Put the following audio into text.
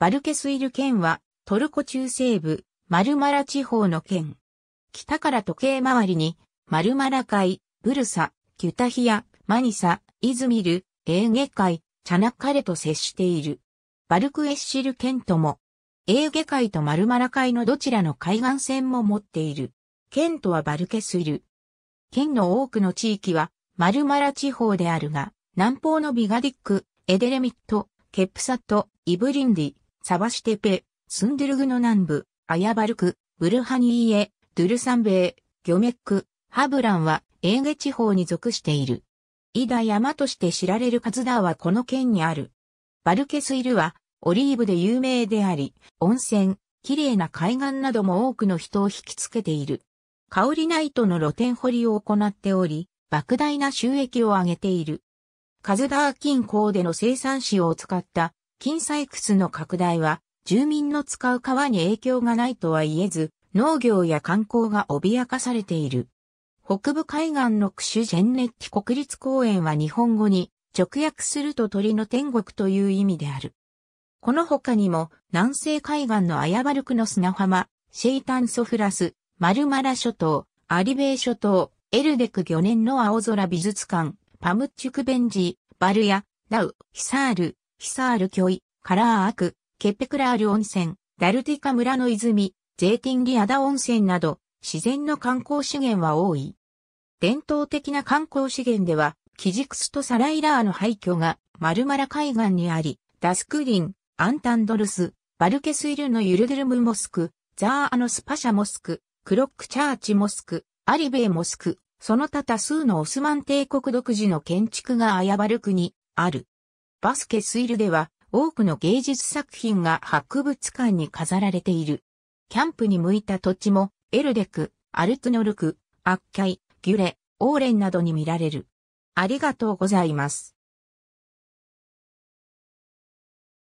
バルケスイル県は、トルコ中西部、マルマラ地方の県。北から時計回りに、マルマラ海、ブルサ、キュタヒア、マニサ、イズミル、エーゲ海、チャナカレと接している。バルクエッシル県とも、エーゲ海とマルマラ海のどちらの海岸線も持っている。県とはバルケスイル。県の多くの地域は、マルマラ地方であるが、南方のビガディック、エデレミット、ケプサット、イブリンディ、サバシテペ、スンデルグの南部、アヤバルク、ブルハニーエ、ドゥルサンベイ、ギョメック、ハブランはエーゲ地方に属している。イダ山として知られるカズダーはこの県にある。バルケスイルはオリーブで有名であり、温泉、綺麗な海岸なども多くの人を引きつけている。カオリナイトの露天掘りを行っており、莫大な収益を上げている。カズダー近郊での生産紙を使った金採掘の拡大は、住民の使う川に影響がないとは言えず、農業や観光が脅かされている。北部海岸のクシュジェンネッキ国立公園は日本語に直訳すると鳥の天国という意味である。この他にも南西海岸のアヤバルクの砂浜、シェイタンソフラス、マルマラ諸島、アリベイ諸島、エルデク漁年の青空美術館、パムッチュクベンジー、バルヤ、ダウ、ヒサール、ヒサールキョイ、カラーアク、ケペクラール温泉、ダルティカ村の泉、ゼーティンリアダ温泉など、自然の観光資源は多い。伝統的な観光資源では、キジクスとサライラーの廃墟がマルマラ海岸にあり、ダスクリン、アンタンドルス、バルケスイルのユルドルムモスク、ザーアノスパシャモスク、クロックチャーチモスク、アリベイモスク、その他多数のオスマン帝国独自の建築が危ぶる国、ある。バスケスイルでは多くの芸術作品が博物館に飾られている。キャンプに向いた土地もエルデク、アルトノルク、アッキャイ、ギュレ、オーレンなどに見られる。ありがとうございます。